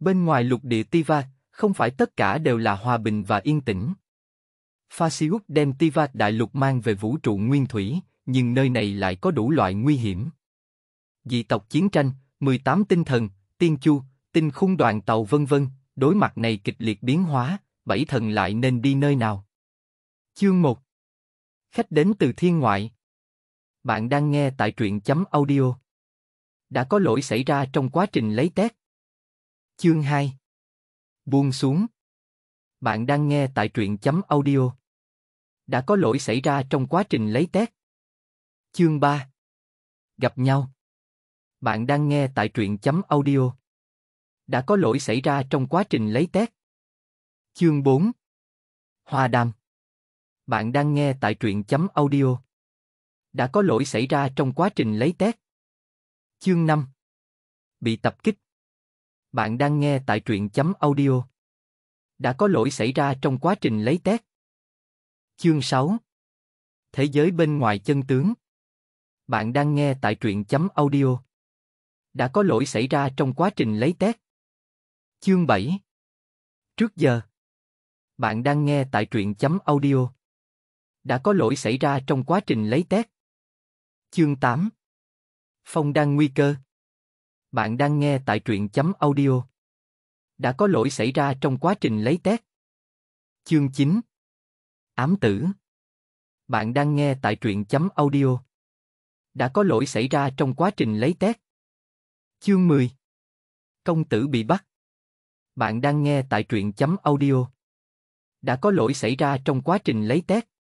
Bên ngoài lục địa Tiva, không phải tất cả đều là hòa bình và yên tĩnh. Phasius đem Tiva đại lục mang về vũ trụ nguyên thủy, nhưng nơi này lại có đủ loại nguy hiểm. Dị tộc chiến tranh, 18 tinh thần, tiên chu, tinh khung đoàn tàu vân vân, đối mặt này kịch liệt biến hóa, bảy thần lại nên đi nơi nào? Chương 1 Khách đến từ thiên ngoại Bạn đang nghe tại truyện chấm audio Đã có lỗi xảy ra trong quá trình lấy test, Chương 2 Buông xuống Bạn đang nghe tại truyện chấm audio. Đã có lỗi xảy ra trong quá trình lấy test. Chương 3 Gặp nhau Bạn đang nghe tại truyện chấm audio. Đã có lỗi xảy ra trong quá trình lấy test. Chương 4 Hoa đàm Bạn đang nghe tại truyện chấm audio. Đã có lỗi xảy ra trong quá trình lấy test. Chương 5 Bị tập kích bạn đang nghe tại truyện chấm audio. Đã có lỗi xảy ra trong quá trình lấy test. Chương 6 Thế giới bên ngoài chân tướng Bạn đang nghe tại truyện chấm audio. Đã có lỗi xảy ra trong quá trình lấy test. Chương 7 Trước giờ Bạn đang nghe tại truyện chấm audio. Đã có lỗi xảy ra trong quá trình lấy test. Chương 8 Phong đang nguy cơ bạn đang nghe tại truyện chấm audio. Đã có lỗi xảy ra trong quá trình lấy test. Chương 9 Ám tử Bạn đang nghe tại truyện chấm audio. Đã có lỗi xảy ra trong quá trình lấy test. Chương 10 Công tử bị bắt Bạn đang nghe tại truyện chấm audio. Đã có lỗi xảy ra trong quá trình lấy test.